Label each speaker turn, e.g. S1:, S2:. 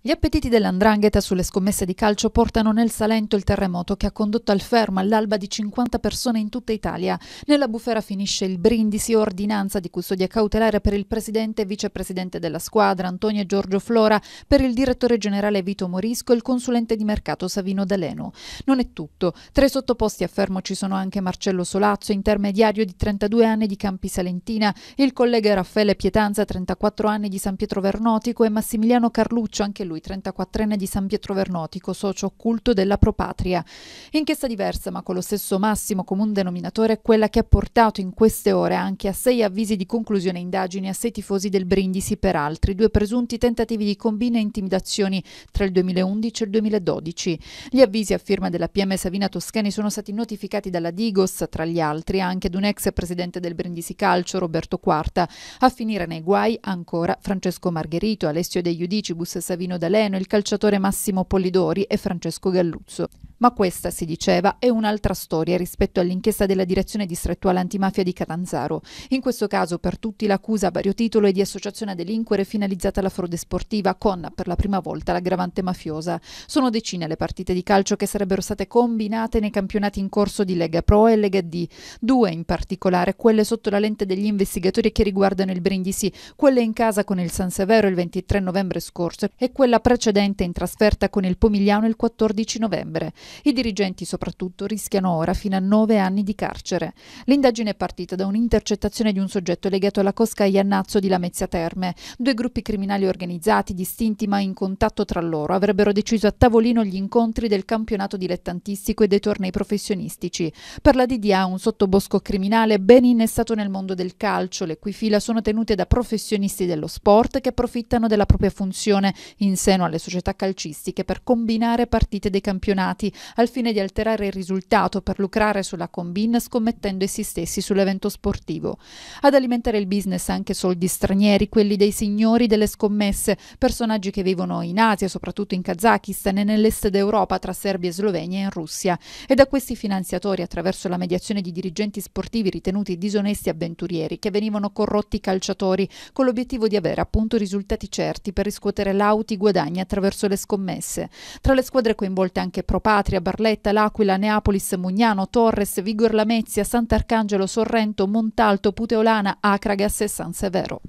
S1: Gli appetiti dell'andrangheta sulle scommesse di calcio portano nel Salento il terremoto che ha condotto al fermo all'alba di 50 persone in tutta Italia. Nella bufera finisce il brindisi ordinanza di custodia cautelare per il presidente e vicepresidente della squadra Antonio Giorgio Flora, per il direttore generale Vito Morisco e il consulente di mercato Savino D'Aleno. Non è tutto. Tra i sottoposti a fermo ci sono anche Marcello Solazzo, intermediario di 32 anni di Campi Salentina, il collega Raffaele Pietanza, 34 anni di San Pietro Vernotico e Massimiliano Carluccio, anche lui, 34enne di San Pietro Vernotico, socio occulto della Propatria. Inchiesta diversa, ma con lo stesso massimo comune denominatore, quella che ha portato in queste ore anche a sei avvisi di conclusione indagini a sei tifosi del Brindisi per altri, due presunti tentativi di combine e intimidazioni tra il 2011 e il 2012. Gli avvisi a firma della PM Savina Toscani sono stati notificati dalla Digos, tra gli altri, anche ad un ex presidente del Brindisi Calcio, Roberto Quarta. A finire nei guai ancora Francesco Margherito, Alessio De Iudicibus, Savino D'Aleno, il calciatore Massimo Polidori e Francesco Galluzzo. Ma questa, si diceva, è un'altra storia rispetto all'inchiesta della direzione distrettuale antimafia di Catanzaro. In questo caso, per tutti, l'accusa a vario titolo è di associazione a delinquere finalizzata alla frode sportiva, con per la prima volta l'aggravante mafiosa. Sono decine le partite di calcio che sarebbero state combinate nei campionati in corso di Lega Pro e Lega D. Due in particolare, quelle sotto la lente degli investigatori che riguardano il Brindisi, quelle in casa con il San Severo il 23 novembre scorso e quelle quella precedente in trasferta con il Pomigliano il 14 novembre. I dirigenti soprattutto rischiano ora fino a nove anni di carcere. L'indagine è partita da un'intercettazione di un soggetto legato alla Cosca Iannazzo di Lamezia Terme. Due gruppi criminali organizzati, distinti ma in contatto tra loro, avrebbero deciso a tavolino gli incontri del campionato dilettantistico e dei tornei professionistici. Per la DDA un sottobosco criminale ben innestato nel mondo del calcio, le cui fila sono tenute da professionisti dello sport che approfittano della propria funzione in seno alle società calcistiche per combinare partite dei campionati al fine di alterare il risultato per lucrare sulla combin scommettendo essi stessi sull'evento sportivo. Ad alimentare il business anche soldi stranieri, quelli dei signori delle scommesse, personaggi che vivono in Asia, soprattutto in Kazakistan e nell'est d'Europa tra Serbia e Slovenia e in Russia. E da questi finanziatori attraverso la mediazione di dirigenti sportivi ritenuti disonesti avventurieri che venivano corrotti calciatori con l'obiettivo di avere appunto risultati certi per riscuotere lauti guadagni guadagni attraverso le scommesse. Tra le squadre coinvolte anche Pro Patria, Barletta, L'Aquila, Neapolis, Mugnano, Torres, Vigor Lamezia, Sant'Arcangelo, Sorrento, Montalto, Puteolana, Acragas e San Severo.